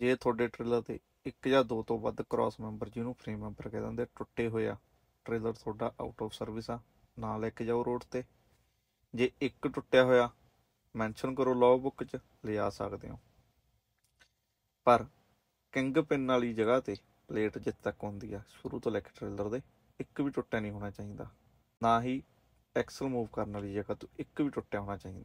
ਜੇ ਤੁਹਾਡੇ ਟ੍ਰੇਲਰ ਤੇ ਇੱਕ ਜਾਂ ਦੋ ਤੋਂ ਵੱਧ ਕ੍ਰਾਸ ਮੈਂਬਰ ਜਿਹਨੂੰ ਫਰੇਮ ਮੈਂਬਰ ਕਹਿੰਦੇ ਹੁੰਦੇ ਟੁੱਟੇ ਹੋਇਆ ਟ੍ਰੇਲਰ ਤੁਹਾਡਾ ਆਊਟ ਆਫ ਸਰਵਿਸ ਆ ਨਾ ਲੈ ਕੇ ਜਾਓ ਰੋਡ ਤੇ ਜੇ ਇੱਕ ਟੁੱਟਿਆ ਹੋਇਆ ਮੈਂਸ਼ਨ ਕਰੋ ਲੌਗ ਬੁੱਕ 'ਚ ਲਿਆ ਸਕਦੇ ਹੋ ਪਰ ਕਿੰਗ ਪਿੰਨ ਵਾਲੀ ਜਗ੍ਹਾ ਤੇ ਪਲੇਟ ਜਿੱਤ ਤੱਕ ਹੁੰਦੀ ਆ ਸ਼ੁਰੂ ਤੋਂ ਲੈ ਕੇ ਟ੍ਰੇਲਰ ਦੇ ਇੱਕ ਵੀ ਟੁੱਟਿਆ ਨਹੀਂ ਹੋਣਾ ਚਾਹੀਦਾ ਨਾ ਹੀ ਐਕਸਲ ਮੂਵ ਕਰਨ ਵਾਲੀ ਜਗ੍ਹਾ ਤੋਂ ਇੱਕ ਵੀ ਟੁੱਟਿਆ ਹੋਣਾ ਚਾਹੀਦਾ